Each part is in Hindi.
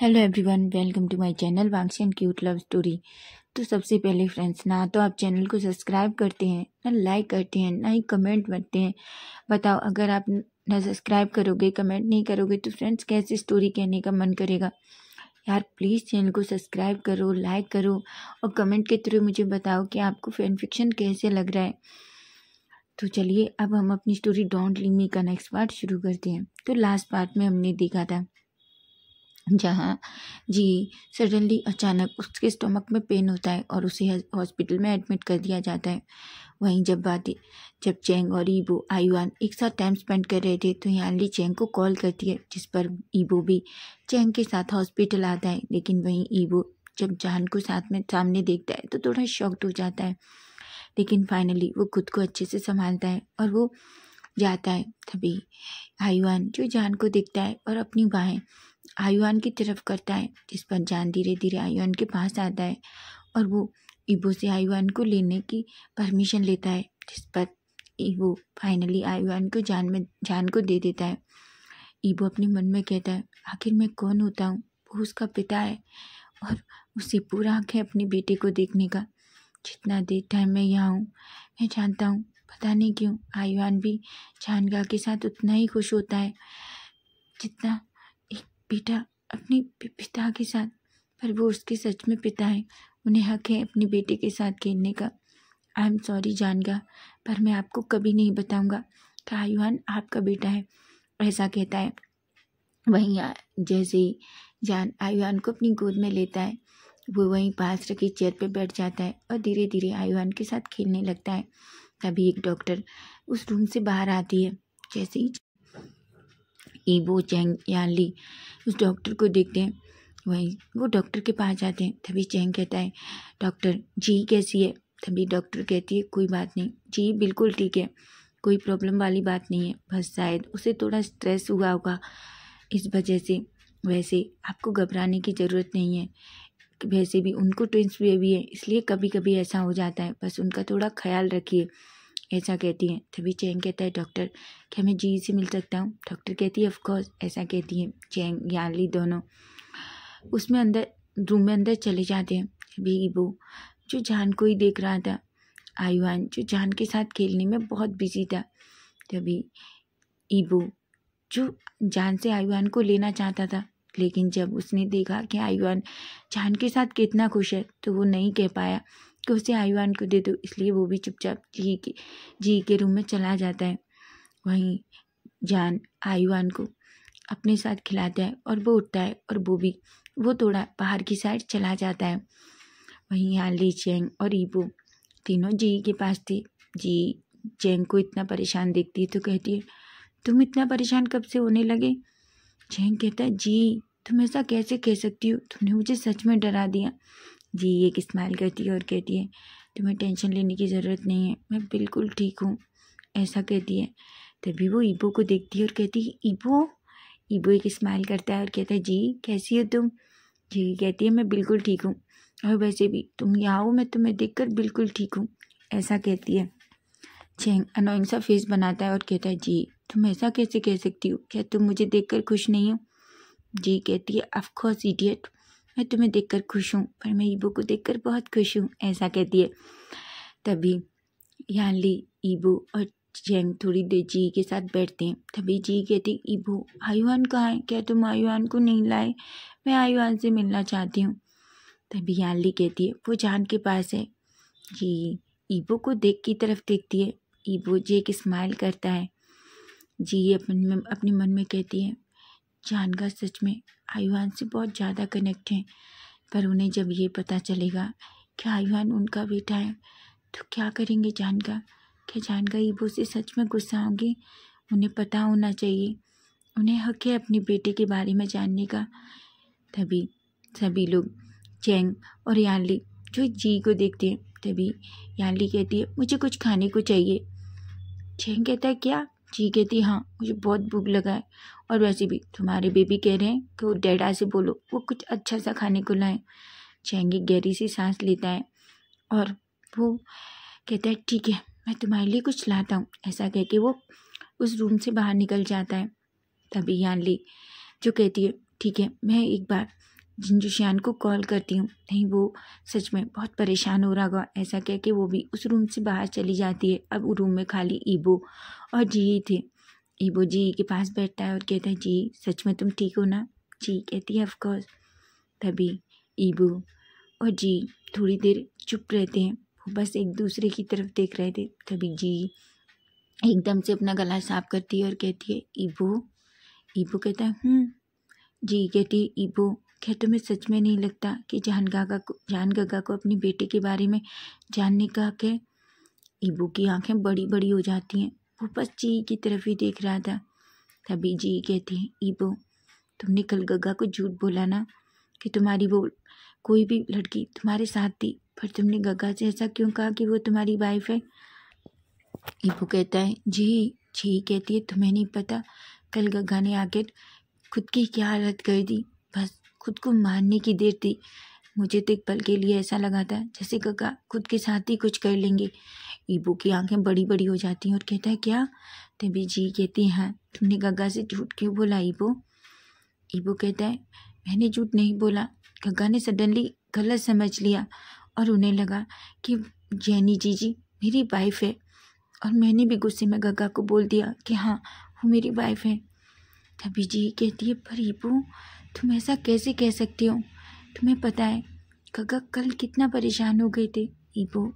Hello everyone welcome to my channel वांगशी एंड क्यूट लव स्टोरी तो सबसे पहले फ्रेंड्स ना तो आप चैनल को सब्सक्राइब करते हैं ना लाइक करते हैं ना ही कमेंट करते हैं बताओ अगर आप ना सब्सक्राइब करोगे कमेंट नहीं करोगे तो फ्रेंड्स कैसे स्टोरी कहने का मन करेगा यार प्लीज़ चैनल को सब्सक्राइब करो लाइक करो और कमेंट के थ्रू मुझे बताओ कि आपको फैन फिक्शन कैसे लग रहा है तो चलिए अब हम अपनी स्टोरी डोंट लिमी का नेक्स्ट पार्ट शुरू करते हैं तो लास्ट पार्ट में हमने देखा था जहाँ जी सडनली अचानक उसके स्टमक में पेन होता है और उसे हॉस्पिटल में एडमिट कर दिया जाता है वहीं जब बात जब चैंग और ईबो आईवान एक साथ टाइम स्पेंड कर रहे थे तो यानली चैंग को कॉल करती है जिस पर ईबो भी चैंग के साथ हॉस्पिटल आता है लेकिन वहीं ईबो जब जान को साथ में सामने देखता है तो थोड़ा शॉक्ड हो जाता है लेकिन फाइनली वो खुद को अच्छे से संभालता है और वो जाता है तभी आयुआन जो जान को देखता है और अपनी बाहें आयुआन की तरफ करता है जिस पर जान धीरे धीरे आयुआन के पास आता है और वो ईबो से आयुआन को लेने की परमिशन लेता है जिस पर ईबो फाइनली आयुआन को जान में जान को दे देता है ईबो अपने मन में कहता है आखिर मैं कौन होता हूँ वो उसका पिता है और उसे पूरा हक है अपने बेटे को देखने का जितना देर टाइम मैं यहाँ हूँ मैं जानता हूँ पता नहीं क्यों आयुआन भी जानगा के साथ उतना ही खुश होता है जितना बेटा अपने पिता के साथ पर वो उसके सच में पिता है उन्हें हक है अपने बेटे के साथ खेलने का आई एम सॉरी जानगा पर मैं आपको कभी नहीं बताऊंगा कि आयुहान आपका बेटा है ऐसा कहता है वहीं जैसे ही जान आयुहान को अपनी गोद में लेता है वो वहीं पास रखी चेयर पर बैठ जाता है और धीरे धीरे आयुहान के साथ खेलने लगता है तभी एक डॉक्टर उस रूम से बाहर आती है जैसे ही ईबो चैंग यानली उस डॉक्टर को देखते हैं वहीं वो डॉक्टर के पास जाते हैं तभी चैन कहता है डॉक्टर जी कैसी है तभी डॉक्टर कहती है कोई बात नहीं जी बिल्कुल ठीक है कोई प्रॉब्लम वाली बात नहीं है बस शायद उसे थोड़ा स्ट्रेस हुआ होगा इस वजह से वैसे आपको घबराने की ज़रूरत नहीं है वैसे भी उनको ट्विंस भी है इसलिए कभी कभी ऐसा हो जाता है बस उनका थोड़ा ख्याल रखिए ऐसा कहती हैं तभी चैंग कहता है डॉक्टर क्या मैं जी से मिल सकता हूँ डॉक्टर कहती है ऑफकोर्स ऐसा कहती है चैंग याली दोनों उसमें अंदर रूम में अंदर चले जाते हैं तभी वो जो जान को ही देख रहा था आयुआन जो जान के साथ खेलने में बहुत बिजी था तभी ईबो जो जान से आयुआन को लेना चाहता था लेकिन जब उसने देखा कि आयुआन जान के साथ कितना खुश है तो वो नहीं कह पाया कि उसे आयुवान को दे दो इसलिए वो भी चुपचाप जी के जी के रूम में चला जाता है वहीं जान आयुवान को अपने साथ खिलाता है और वो उठता है और वो भी वो थोड़ा बाहर की साइड चला जाता है वहीं यहाँ ली चेंग और ईबो तीनों जी के पास थे जी चेंग को इतना परेशान देखती है तो कहती है तुम इतना परेशान कब से होने लगे चेंग कहता है जी तुम ऐसा कैसे कह सकती हो तुमने मुझे सच में डरा दिया जी एक इस्माइल करती है और कहती है तुम्हें टेंशन लेने की ज़रूरत नहीं है मैं बिल्कुल ठीक हूँ ऐसा कहती है तभी वो इबो को देखती है और कहती है ईबो ईबो एक इस्माइल करता है और कहता है जी कैसी हो तुम जी कहती है मैं बिल्कुल ठीक हूँ और वैसे भी तुम यहाँ हो मैं तुम्हें देख बिल्कुल ठीक हूँ ऐसा कहती है चेंग अनोइंग सा फेस बनाता है और कहता है जी तुम ऐसा कैसे कह सकती हो क्या तुम मुझे देखकर खुश नहीं हो जी कहती है अफकोर्स इडियट मैं तुम्हें देखकर खुश हूँ पर मैं ईबू को देखकर बहुत खुश हूँ ऐसा कहती है तभी यानली ईबू और जैंग थोड़ी देर जी के साथ बैठते हैं तभी जी कहती ईबू आयुआन कहाँ है क्या तुम आयुआन को नहीं लाए मैं आयुआन से मिलना चाहती हूँ तभी यानली कहती है वो जान के पास है जी ईबो को देख की तरफ देखती है ईबू जी एक स्माइल करता है जी अपन में अपने मन में कहती है जानकर सच में आयुहान से बहुत ज़्यादा कनेक्ट हैं पर उन्हें जब ये पता चलेगा कि आयुहान उनका बेटा है तो क्या करेंगे जानका क्या जानका ईबो से सच में गुस्सा होंगे उन्हें पता होना चाहिए उन्हें हक है अपने बेटे के बारे में जानने का तभी सभी लोग चैंग और यानली जो जी को देखते हैं तभी यानली कहती है मुझे कुछ खाने को चाहिए चैंग कहता है क्या जी कहती हाँ मुझे बहुत भूख लगा है और वैसे भी तुम्हारे बेबी कह रहे हैं कि वो डैडा से बोलो वो कुछ अच्छा सा खाने को लाए चेंगी गहरी सी सांस लेता है और वो कहता है ठीक है मैं तुम्हारे लिए कुछ लाता हूँ ऐसा कह के वो उस रूम से बाहर निकल जाता है तभी यान ली जो कहती है ठीक है मैं एक बार जिनजुशियान को कॉल करती हूँ नहीं वो सच में बहुत परेशान हो रहा होगा ऐसा कह के वो भी उस रूम से बाहर चली जाती है अब रूम में खाली ईबो और जी ही थे ईबो जी के पास बैठता है और कहता है जी सच में तुम ठीक हो ना जी कहती है ऑफकोर्स तभी ईबो और जी थोड़ी देर चुप रहते हैं वो बस एक दूसरे की तरफ देख रहे थे तभी जी एकदम से अपना गला साफ करती है और कहती है ईबो ईबो कहता है हम्म। जी कहती है ईबो क्या तुम्हें सच में नहीं लगता कि जान गागा को जान गगा को अपनी बेटी के बारे में जानने का हक है ईबू की आंखें बड़ी बड़ी हो जाती हैं वो बस जी की तरफ ही देख रहा था तभी जी कहती हैं ईबो तुमने कल गगा को झूठ बोला ना कि तुम्हारी वो कोई भी लड़की तुम्हारे साथ थी पर तुमने गगा से ऐसा क्यों कहा कि वो तुम्हारी वाइफ है ईबू कहता है जी जी कहती है तुम्हें नहीं पता कल गगा ने आकर खुद की क्या हालत कर दी बस खुद को मारने की देर थी मुझे तो एक पल के लिए ऐसा लगा था जैसे कका खुद के साथ ही कुछ कर लेंगे ईबू की आंखें बड़ी बड़ी हो जाती हैं और कहता है क्या तभी जी कहती है हाँ तुमने गग्गा से झूठ क्यों बोला ईबो ईबो कहता है मैंने झूठ नहीं बोला गग्गा ने सडनली गलत समझ लिया और उन्हें लगा कि जैनी जी जी मेरी वाइफ है और मैंने भी गुस्से में गग्गा को बोल दिया कि हाँ वो मेरी वाइफ है तभी जी कहती है पर ईबू तुम ऐसा कैसे कह सकती हो तुम्हें पता है गग्गा कल कितना परेशान हो गए थे ईबो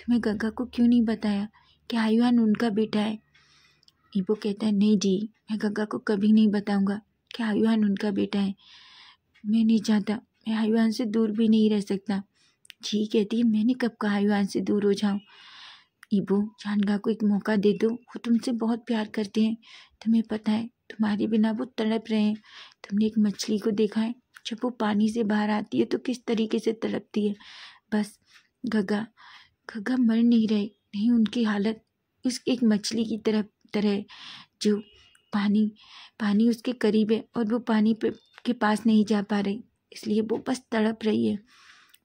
तुम्हें गग्गा को क्यों नहीं बताया कि आयुहान उनका बेटा है ईबो कहता है नहीं जी मैं गग्गा को कभी नहीं बताऊंगा कि आयुहान उनका बेटा है मैं नहीं चाहता मैं आयुहान से दूर भी नहीं रह सकता जी कहती है मैंने कब कहा आयुहान से दूर हो जाऊँ ईबो जानगा को एक मौका दे दो वो तुमसे बहुत प्यार करते हैं तुम्हें पता है तुम्हारे बिना वो तड़प रहे हैं तुमने एक मछली को देखा है जब वो पानी से बाहर आती है तो किस तरीके से तड़पती है बस गगा घगा मर नहीं रहे नहीं उनकी हालत उस एक मछली की तरह तरह जो पानी पानी उसके करीब है और वो पानी पे के पास नहीं जा पा रही इसलिए वो बस तड़प रही है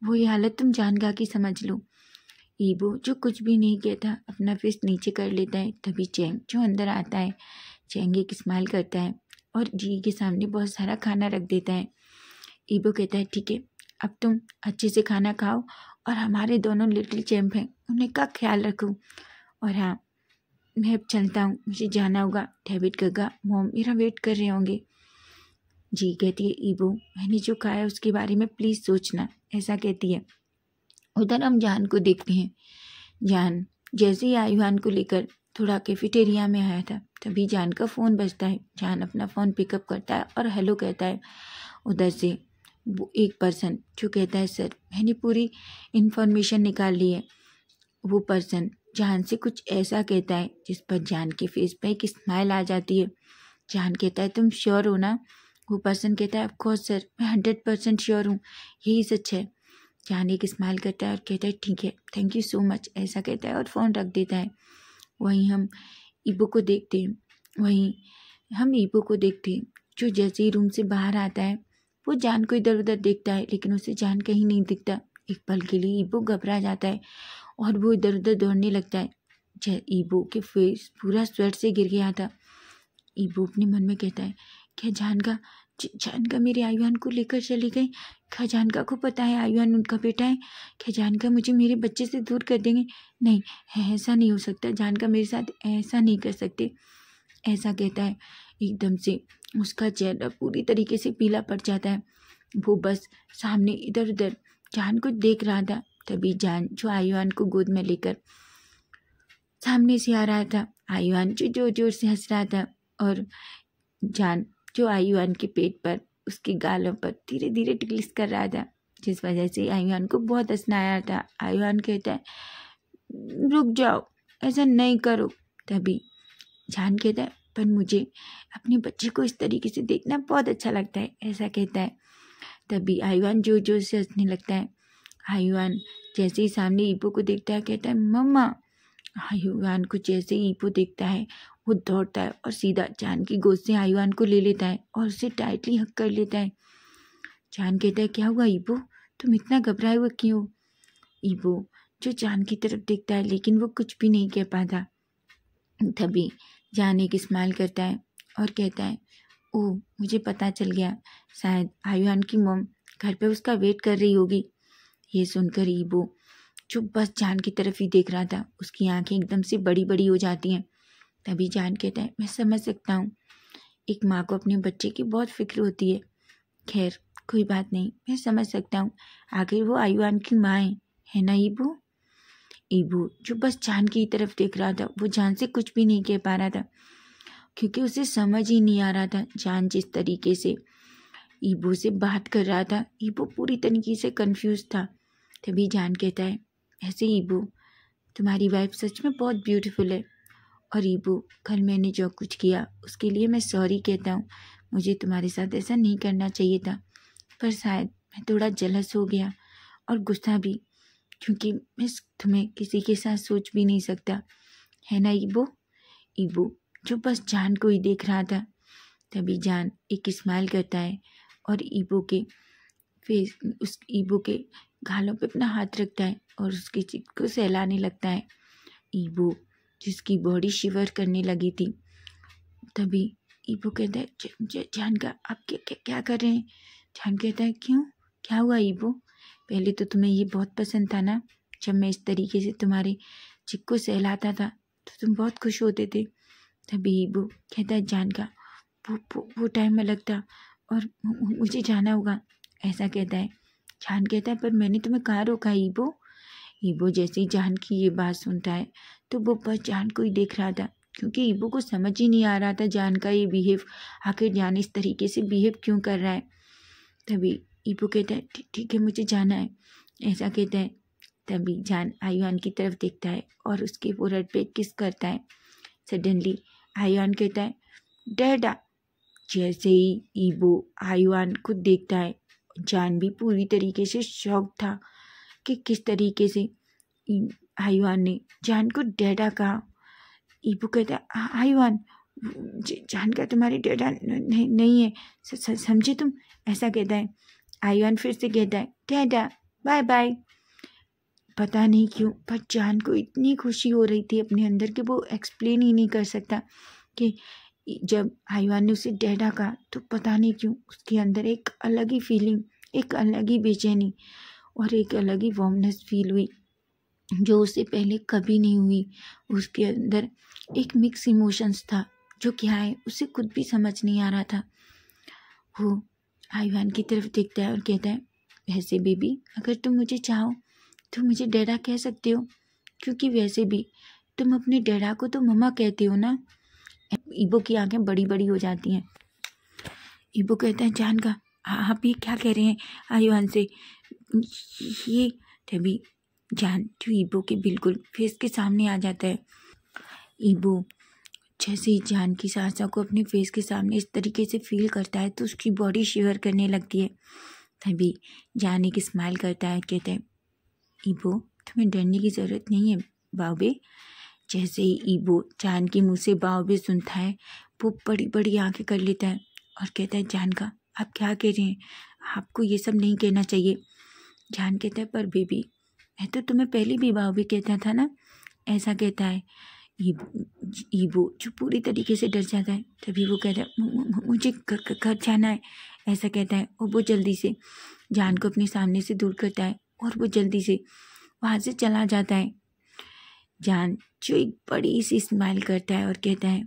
वो ये हालत तुम जान गा की समझ लो ईबो जो कुछ भी नहीं कहता अपना फेस नीचे कर लेता है तभी चैंग जो अंदर आता है चैंग एक स्माइल करता है और जी के सामने बहुत सारा खाना रख देता है ईबो कहता है ठीक है अब तुम अच्छे से खाना खाओ और हमारे दोनों लिटिल चैम्प हैं उन्हें का ख्याल रखो और हाँ मैं अब चलता हूँ मुझे जाना होगा डेविड करगा मोम मेरा वेट कर रहे होंगे जी कहती है ईबो मैंने जो खाया उसके बारे में प्लीज़ सोचना ऐसा कहती है उधर हम जान को देखते हैं जान जैसे ही आयुहान को लेकर थोड़ा कैफिटेरिया में आया था तभी जान का फ़ोन बजता है जान अपना फ़ोन पिकअप करता है और हेलो कहता है उधर से वो एक पर्सन जो कहता है सर मैंने पूरी इन्फॉर्मेशन निकाल ली है वो पर्सन जान से कुछ ऐसा कहता है जिस पर जान के फेस पर एक स्माइल आ जाती है जान कहता है तुम श्योर हो ना वो पर्सन कहता है ऑफकोर्स सर मैं हंड्रेड परसेंट श्योर हूँ यही सच है जान एक स्माइल करता है और कहता है ठीक है थैंक यू सो मच ऐसा कहता है और फ़ोन रख देता है वहीं हम ईबो को देखते हैं वहीं हम ईबो को देखते हैं जो जैसे ही रूम से बाहर आता है वो जान को इधर उधर देखता है लेकिन उसे जान कहीं नहीं दिखता एक पल के लिए ईबो घबरा जाता है और वो इधर उधर दौड़ने लगता है जय ईबो के फेस पूरा स्वेट से गिर गया था ईबो अपने मन में कहता है क्या जान का जानका मेरे आयुहान को लेकर चली गई खजानका को पता है आयुहान उनका बेटा है खजानका मुझे मेरे बच्चे से दूर कर देंगे नहीं ऐसा नहीं हो सकता जानका मेरे साथ ऐसा नहीं कर सकते ऐसा कहता है एकदम से उसका चेहरा पूरी तरीके से पीला पड़ जाता है वो बस सामने इधर उधर जान को देख रहा था तभी जान जो आयुहान को गोद में लेकर सामने से आ रहा था आयुहान जो जोर जोर से हंस रहा था और जान जो आयुआन के पेट पर उसके गालों पर धीरे धीरे टिकलिस कर रहा था जिस वजह से आयुआन को बहुत हंसना आया था आयुआन कहता है रुक जाओ ऐसा नहीं करो तभी जान कहता है पर मुझे अपने बच्चे को इस तरीके से देखना बहुत अच्छा लगता है ऐसा कहता है तभी आयुआन जोर जोर से हंसने लगता है आयुआन जैसे ही सामने ईपो को देखता है कहता है मम्मा आयुआन को जैसे ही ईपो देखता है वो दौड़ता है और सीधा जान की गोद से आयुआन को ले लेता है और उसे टाइटली हक कर लेता है जान कहता है क्या हुआ ईबो तुम इतना घबराए हुए क्यों ईबो जो जान की तरफ देखता है लेकिन वो कुछ भी नहीं कह पाता तभी जान एक स्माइल करता है और कहता है ओ मुझे पता चल गया शायद आयुआन की मम घर पे उसका वेट कर रही होगी ये सुनकर ईबो जो बस जान की तरफ ही देख रहा था उसकी आंखें एकदम से बड़ी बड़ी हो जाती हैं तभी जान के टाइम मैं समझ सकता हूँ एक माँ को अपने बच्चे की बहुत फिक्र होती है खैर कोई बात नहीं मैं समझ सकता हूँ आखिर वो आयुआन की माँ है है ना ईबू ईबू जो बस जान की तरफ देख रहा था वो जान से कुछ भी नहीं कह पा रहा था क्योंकि उसे समझ ही नहीं आ रहा था जान जिस तरीके से ईबू से बात कर रहा था ईबू पूरी तरीके से कंफ्यूज था तभी जान कहता है ऐसे ईबू तुम्हारी वाइफ सच में बहुत ब्यूटीफुल है और ईबू कल मैंने जो कुछ किया उसके लिए मैं सॉरी कहता हूँ मुझे तुम्हारे साथ ऐसा नहीं करना चाहिए था पर शायद मैं थोड़ा जलस हो गया और गुस्सा भी क्योंकि मैं तुम्हें किसी के साथ सोच भी नहीं सकता है ना ईबो ईबो जो बस जान को ही देख रहा था तभी जान एक स्माइल करता है और ईबो के फेस उस ईबो के घालों पे अपना हाथ रखता है और उसकी चीज को सहलाने लगता है ईबो जिसकी बॉडी शिवर करने लगी थी तभी ईबो कहता है जान का आप क्या क्या क्या कर रहे हैं जान कहता है क्यों क्या हुआ ईबो पहले तो तुम्हें ये बहुत पसंद था ना जब मैं इस तरीके से तुम्हारे चिक्को सहलाता था तो तुम बहुत खुश होते थे तभी ईबो कहता है जान का वो वो, वो टाइम अलग था और मुझे जाना होगा ऐसा कहता है जान कहता है पर मैंने तुम्हें कहाँ रोका ईबो ईबो जैसे ही जान की ये बात सुनता है तो वो बस जान को ही देख रहा था क्योंकि ईबो को समझ ही नहीं आ रहा था जान का ये बिहेव आखिर जान इस तरीके से बिहेव क्यों कर रहा है तभी ईबो कहता है ठीक है मुझे जाना है ऐसा कहता है तभी जान आयुआन की तरफ देखता है और उसके फोरहेड पे किस करता है सडनली आयुआन कहता है डैडा जैसे ही ईबो आयुआन को देखता है जान भी पूरी तरीके से शौक था कि किस तरीके से हाईवान ने जान को डैडा कहा ईबू कहता हाईवान जान का तुम्हारी डैडा नहीं नहीं है समझे तुम ऐसा कहता है आईवान फिर से कहता है डैडा बाय बाय पता नहीं क्यों पर जान को इतनी खुशी हो रही थी अपने अंदर कि वो एक्सप्लेन ही नहीं कर सकता कि जब हाईवान ने उसे डैडा कहा तो पता नहीं क्यों उसके अंदर एक अलग ही फीलिंग एक अलग ही बेचैनी और एक अलग ही वार्मनेस फील हुई जो उससे पहले कभी नहीं हुई उसके अंदर एक मिक्स इमोशंस था जो क्या है उसे खुद भी समझ नहीं आ रहा था वो आईवान की तरफ देखता है और कहता है वैसे बेबी अगर तुम मुझे चाहो तो मुझे डैडा कह सकते हो क्योंकि वैसे भी तुम अपने डैडा को तो ममा कहते हो ना इबो की आंखें बड़ी बड़ी हो जाती हैं इबो कहता है जान का आप ये क्या कह रहे हैं आईवान से ये तभी जो ईबो के बिल्कुल फेस के सामने आ जाता है ईबो जैसे ही जान की सहसा को अपने फेस के सामने इस तरीके से फील करता है तो उसकी बॉडी शिवर करने लगती है तभी जान एक स्माइल करता है कहते हैं ईबो तुम्हें डरने की ज़रूरत नहीं है बाबे जैसे ही ईबो जान के मुँह से बाबे सुनता है वो बड़ी बड़ी आंखें कर लेता है और कहता है जान का आप क्या कह रहे हैं आपको ये सब नहीं कहना चाहिए जान कहता है पर बेबी मैं तो तुम्हें पहली भी भी कहता था ना ऐसा कहता है ईबो जो पूरी तरीके से डर जाता है तभी वो कहता है मुझे घर जाना है ऐसा कहता है और वो जल्दी से जान को अपने सामने से दूर करता है और वो जल्दी से वहाँ से चला जाता है जान जो एक बड़ी सी स्माइल करता है और कहता है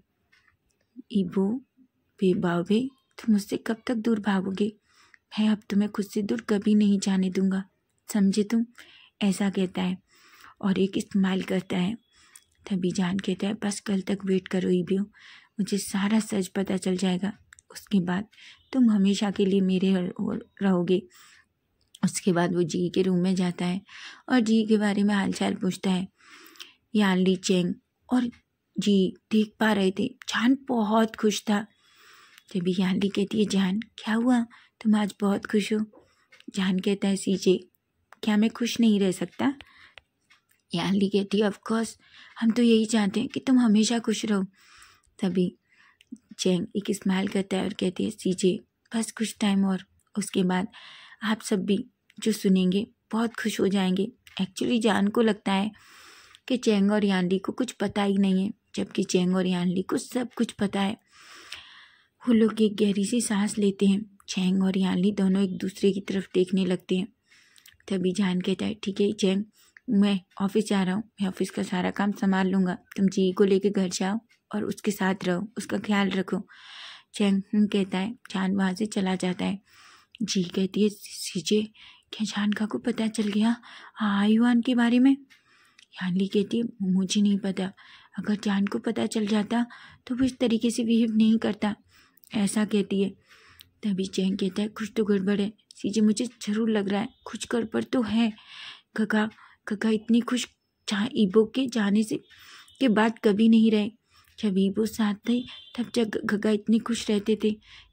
ईबो बे बाबे तुम मुझसे कब तक दूर भागोगे मैं अब तुम्हें खुद से दूर कभी नहीं जाने दूंगा समझे तुम ऐसा कहता है और एक इस्तेमाल करता है तभी जान कहता है बस कल तक वेट करो ही भी मुझे सारा सच पता चल जाएगा उसके बाद तुम हमेशा के लिए मेरे रहोगे उसके बाद वो जी के रूम में जाता है और जी के बारे में हालचाल पूछता है यान ली चेंग और जी देख पा रहे थे जान बहुत खुश था तभी यान ली कहती है जान क्या हुआ तुम आज बहुत खुश हो जान कहता है सीजे क्या मैं खुश नहीं रह सकता यानली कहती है ऑफकोर्स हम तो यही चाहते हैं कि तुम हमेशा खुश रहो तभी चैंग एक स्माइल करता है और कहती है सीजे बस कुछ टाइम और उसके बाद आप सब भी जो सुनेंगे बहुत खुश हो जाएंगे एक्चुअली जान को लगता है कि चैंग और यानली को कुछ पता ही नहीं है जबकि चैंग और यानली को सब कुछ पता है वो लोग एक गहरी सी सांस लेते हैं चैंग और यानली दोनों एक दूसरे की तरफ देखने लगते हैं तभी जान कहता है ठीक है चैंग मैं ऑफिस जा रहा हूँ मैं ऑफिस का सारा काम संभाल लूँगा तुम जी को लेकर घर जाओ और उसके साथ रहो उसका ख्याल रखो चैंग कहता है जान वहाँ से चला जाता है जी कहती है सीजे क्या जान का को पता चल गया आयुआन के बारे में यानली कहती है मुझे नहीं पता अगर जान को पता चल जाता तो वो इस तरीके से बिहेव नहीं करता ऐसा कहती है तभी चैन कहता है कुछ तो गड़बड़ है सीजे मुझे जरूर लग रहा है कुछ गड़बड़ तो है कका कका इतनी खुश ईबो के जाने से के बाद कभी नहीं रहे जब ईबो साथ थे तब जब गगा इतने खुश रहते थे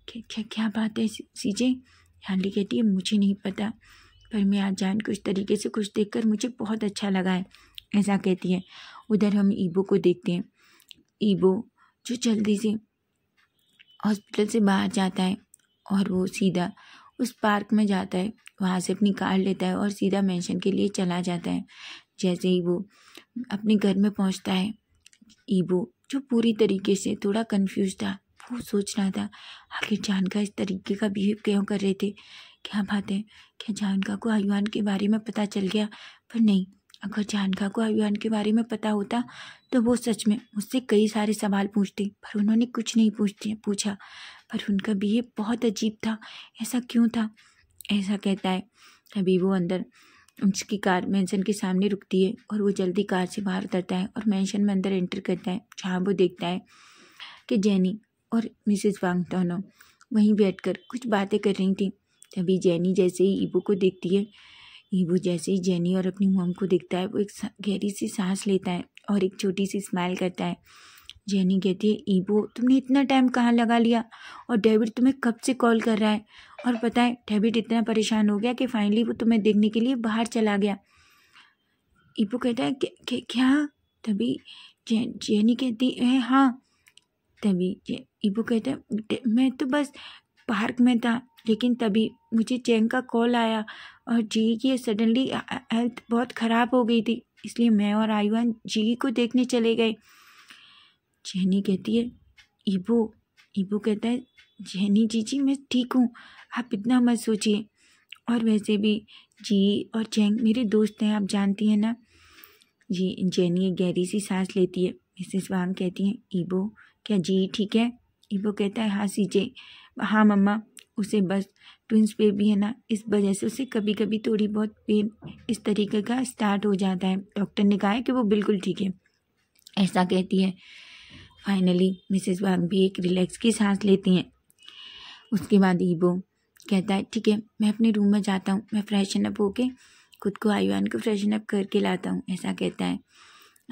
क्या क्या क्या बात है सीजे हाली कहती है मुझे नहीं पता पर मैं आज जान कुछ तरीके से कुछ कर मुझे बहुत अच्छा लगा है ऐसा कहती है उधर हम ईबो को देखते हैं ईबो जो जल्दी से हॉस्पिटल से बाहर जाता है और वो सीधा उस पार्क में जाता है वहाँ से अपनी कार लेता है और सीधा मेंशन के लिए चला जाता है जैसे ही वो अपने घर में पहुँचता है ईबो जो पूरी तरीके से थोड़ा कंफ्यूज था वो सोच रहा था आखिर जानका इस तरीके का बिहेव क्यों कर रहे थे क्या बात है क्या जानका को आयुआन के बारे में पता चल गया पर नहीं अगर जानका को अभियान के बारे में पता होता तो वो सच में मुझसे कई सारे सवाल पूछती पर उन्होंने कुछ नहीं पूछती पूछा पर उनका बिहेव बहुत अजीब था ऐसा क्यों था ऐसा कहता है तभी वो अंदर उसकी कार मेंशन के सामने रुकती है और वो जल्दी कार से बाहर उतरता है और मेंशन में अंदर एंटर करता है जहाँ वो देखता है कि जैनी और मिसेज वांग दोनों वहीं बैठकर कुछ बातें कर रही थी तभी जैनी जैसे ही ईबो को देखती है ईबू जैसे ही जेनी और अपनी मोम को देखता है वो एक गहरी सी सांस लेता है और एक छोटी सी स्माइल करता है जैनी कहती है ईबो तुमने इतना टाइम कहाँ लगा लिया और डेविड तुम्हें कब से कॉल कर रहा है और पता है डेविड इतना परेशान हो गया कि फाइनली वो तुम्हें देखने के लिए बाहर चला गया ईबो कहता है क्या क्या तभी जे, जैनी कहती है हाँ तभी ईबो कहता है मैं तो बस पार्क में था लेकिन तभी मुझे चैंग का कॉल आया और जी की सडनली हेल्थ बहुत ख़राब हो गई थी इसलिए मैं और आयुआन जी को देखने चले गए जहनी कहती है इबो इबो कहता है जहनी जी मैं ठीक हूँ आप इतना मत सोचिए और वैसे भी जी और चैंग मेरे दोस्त हैं आप जानती हैं ना जी जैनी एक गहरी सी सांस लेती है मिसेस वाम कहती हैं इबो क्या जी ठीक है इबो कहता है हाँ सीजे हाँ मम्मा उसे बस ट्विंस बेबी है ना इस वजह से उसे कभी कभी थोड़ी बहुत पेन इस तरीके का स्टार्ट हो जाता है डॉक्टर ने कहा है कि वो बिल्कुल ठीक है ऐसा कहती है फाइनली मिसेस वाग भी एक रिलैक्स की सांस लेती हैं उसके बाद ईबो कहता है ठीक है मैं अपने रूम में जाता हूँ मैं फ्रेशन अप होके खुद को आईवान को फ्रेशन अप करके लाता हूँ ऐसा कहता है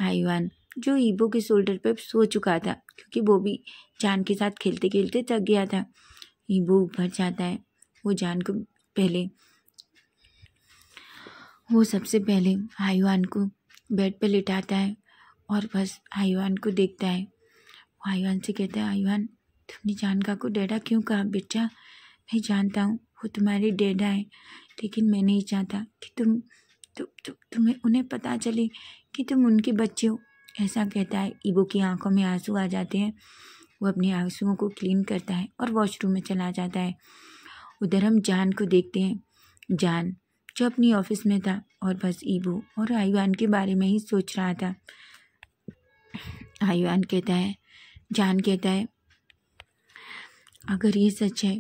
आयुआन जो ईबो के शोल्डर पर सो चुका था क्योंकि वो भी जान के साथ खेलते खेलते थक गया था ईबो ऊपर जाता है वो जान को पहले वो सबसे पहले हाईवान को बेड पर लिटाता है और बस हाईवान को देखता है वो हाईवान से कहता है हाईवान तुमने जानका को डेडा क्यों कहा बेटा मैं जानता हूँ वो तुम्हारी डेडा है लेकिन मैं नहीं चाहता कि तुम तु, तु, तुम्हें उन्हें पता चले कि तुम उनके बच्चे हो ऐसा कहता है ईबो की आंखों में आंसू आ जाते हैं वो अपने आंसुओं को क्लीन करता है और वॉशरूम में चला जाता है उधर हम जान को देखते हैं जान जो अपनी ऑफिस में था और बस ईबू और आयुआन के बारे में ही सोच रहा था आईवान कहता है जान कहता है अगर ये सच है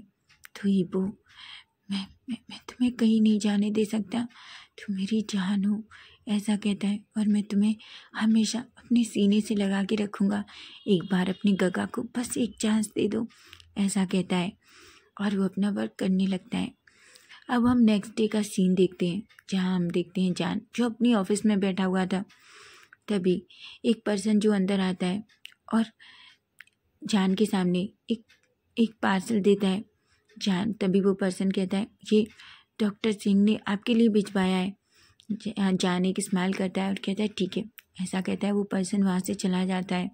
तो ईबू मैं, मैं मैं तुम्हें कहीं नहीं जाने दे सकता तू मेरी जान हो ऐसा कहता है और मैं तुम्हें हमेशा अपने सीने से लगा के रखूँगा एक बार अपनी गगा को बस एक चांस दे दो ऐसा कहता है और वो अपना वर्क करने लगता है अब हम नेक्स्ट डे का सीन देखते हैं जहाँ हम देखते हैं जान जो अपनी ऑफिस में बैठा हुआ था तभी एक पर्सन जो अंदर आता है और जान के सामने एक एक पार्सल देता है जान तभी वो पर्सन कहता है ये डॉक्टर सिंह ने आपके लिए भिजवाया है जान एक स्माइल करता है और कहता है ठीक है ऐसा कहता है वो पर्सन वहाँ से चला जाता है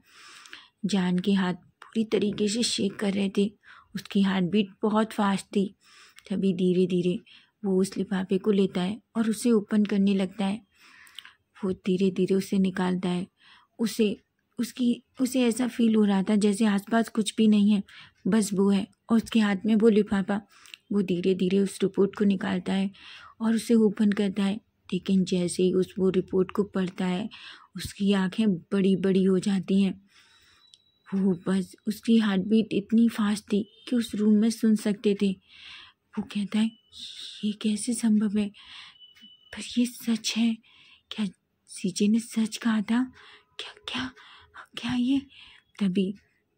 जान के हाथ पूरी तरीके से शेक कर रहे थे उसकी हार्ट बीट बहुत फास्ट थी तभी धीरे धीरे वो उस लिफाफे को लेता है और उसे ओपन करने लगता है वो धीरे धीरे उसे निकालता है उसे उसकी उसे ऐसा फील हो रहा था जैसे आसपास कुछ भी नहीं है बस वो है और उसके हाथ में वो लिफाफा वो धीरे धीरे उस रिपोर्ट को निकालता है और उसे ओपन करता है लेकिन जैसे ही उस वो रिपोर्ट को पढ़ता है उसकी आंखें बड़ी बड़ी हो जाती हैं वो बस उसकी हार्ट बीट इतनी फास्ट थी कि उस रूम में सुन सकते थे वो कहता है ये कैसे संभव है पर ये सच है क्या सीजे ने सच कहा था क्या क्या क्या ये तभी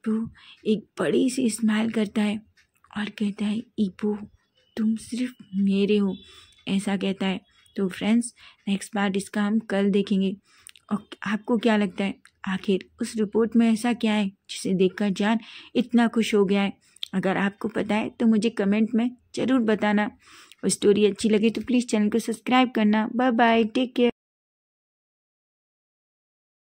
वो एक बड़ी सी स्माइल करता है और कहता है ईपो तुम सिर्फ मेरे हो ऐसा कहता है तो फ्रेंड्स नेक्स्ट बार इसका हम कल देखेंगे और आपको क्या लगता है आखिर उस रिपोर्ट में ऐसा क्या है जिसे देखकर जान इतना खुश हो गया है अगर आपको पता है तो मुझे कमेंट में ज़रूर बताना और स्टोरी अच्छी लगी तो प्लीज़ चैनल को सब्सक्राइब करना बाय बाय टेक केयर